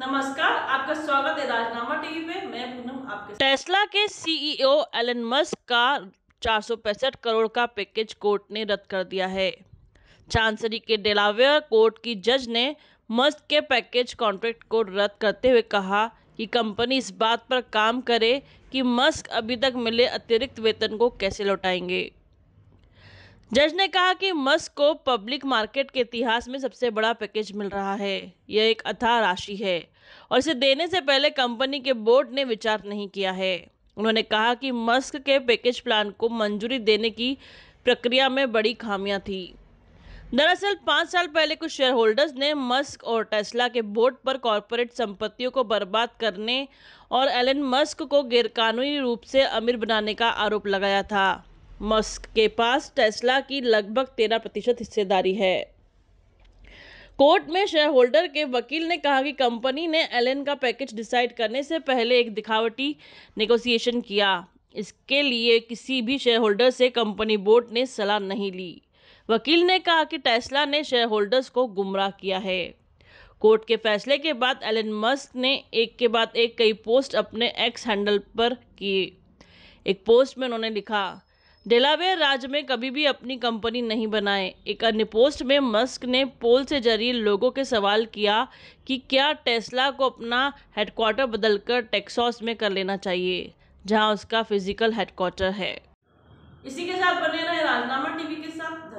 नमस्कार आपका स्वागत है राजनामा टीवी पे मैं पूनम आपके टेस्ला के सीईओ e एलन मस्क का चार करोड़ का पैकेज कोर्ट ने रद्द कर दिया है चांसरी के डेलावेयर कोर्ट की जज ने मस्क के पैकेज कॉन्ट्रैक्ट को रद्द करते हुए कहा कि कंपनी इस बात पर काम करे कि मस्क अभी तक मिले अतिरिक्त वेतन को कैसे लौटाएंगे जज ने कहा कि मस्क को पब्लिक मार्केट के इतिहास में सबसे बड़ा पैकेज मिल रहा है यह एक अथाह राशि है और इसे देने से पहले कंपनी के बोर्ड ने विचार नहीं किया है उन्होंने कहा कि मस्क के पैकेज प्लान को मंजूरी देने की प्रक्रिया में बड़ी खामियां थी दरअसल पाँच साल पहले कुछ शेयर होल्डर्स ने मस्क और टेस्ला के बोर्ड पर कॉरपोरेट संपत्तियों को बर्बाद करने और एलन मस्क को गैरकानूनी रूप से अमीर बनाने का आरोप लगाया था मस्क के पास टेस्ला की लगभग तेरह प्रतिशत हिस्सेदारी है कोर्ट में शेयर होल्डर के वकील ने कहा कि कंपनी ने एलन का पैकेज डिसाइड करने से पहले एक दिखावटी नेगोशिएशन किया इसके लिए किसी भी शेयर होल्डर से कंपनी बोर्ड ने सलाह नहीं ली वकील ने कहा कि टेस्ला ने शेयर होल्डर्स को गुमराह किया है कोर्ट के फैसले के बाद एलन मस्क ने एक के बाद एक कई पोस्ट अपने एक्स हैंडल पर किए एक पोस्ट में उन्होंने लिखा डेलावेयर राज्य में कभी भी अपनी कंपनी नहीं बनाए एक अन्य पोस्ट में मस्क ने पोल से जरिए लोगों के सवाल किया कि क्या टेस्ला को अपना हेडक्वार्टर बदलकर टेक्सास में कर लेना चाहिए जहां उसका फिजिकल हेडक्वार्टर है इसी के साथ बने रहे राजनामा टीवी के साथ